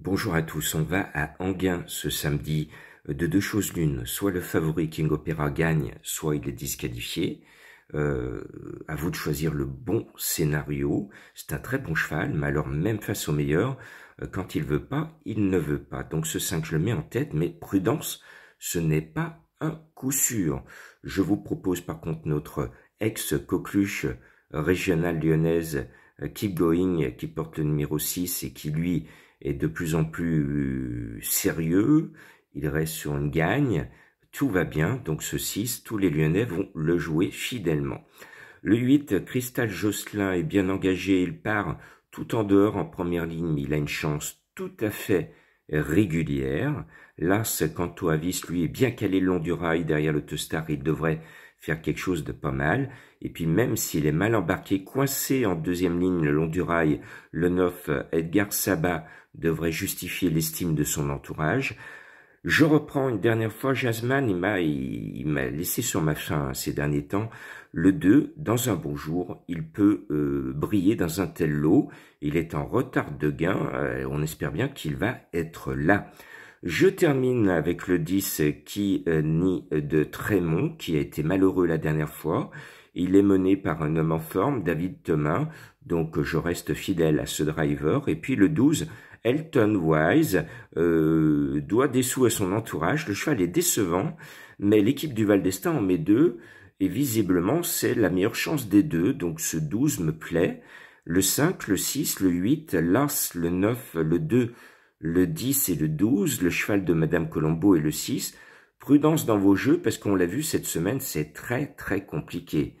Bonjour à tous, on va à Anguin ce samedi. De deux choses l'une, soit le favori King Opera gagne, soit il est disqualifié. Euh, à vous de choisir le bon scénario. C'est un très bon cheval, mais alors même face au meilleur, euh, quand il veut pas, il ne veut pas. Donc ce 5, je le mets en tête, mais prudence, ce n'est pas un coup sûr. Je vous propose par contre notre ex-coqueluche régionale lyonnaise, euh, Keep Going, qui porte le numéro 6 et qui lui est de plus en plus euh, sérieux, il reste sur une gagne, tout va bien, donc ce 6, tous les Lyonnais vont le jouer fidèlement. Le 8, Cristal Josselin est bien engagé, il part tout en dehors en première ligne, il a une chance tout à fait régulière. L'As, quant au Avis, lui, est bien calé le long du rail derrière le l'autostar, il devrait faire quelque chose de pas mal. Et puis même s'il est mal embarqué, coincé en deuxième ligne le long du rail, le neuf Edgar Sabat devrait justifier l'estime de son entourage. Je reprends une dernière fois Jasmine, il m'a il, laissé sur ma faim ces derniers temps. Le 2, dans un bon jour, il peut euh, briller dans un tel lot. Il est en retard de gain, euh, on espère bien qu'il va être là. Je termine avec le 10 qui euh, nie de Trémont, qui a été malheureux la dernière fois. Il est mené par un homme en forme, David Thomas, donc je reste fidèle à ce driver. Et puis le 12, Elton Wise, euh, doit des sous à son entourage. Le cheval est décevant, mais l'équipe du Val d'Estaing en met deux. Et visiblement, c'est la meilleure chance des deux, donc ce 12 me plaît. Le 5, le 6, le 8, l'As, le 9, le 2, le 10 et le 12, le cheval de Madame Colombo et le 6. Prudence dans vos jeux parce qu'on l'a vu cette semaine, c'est très très compliqué.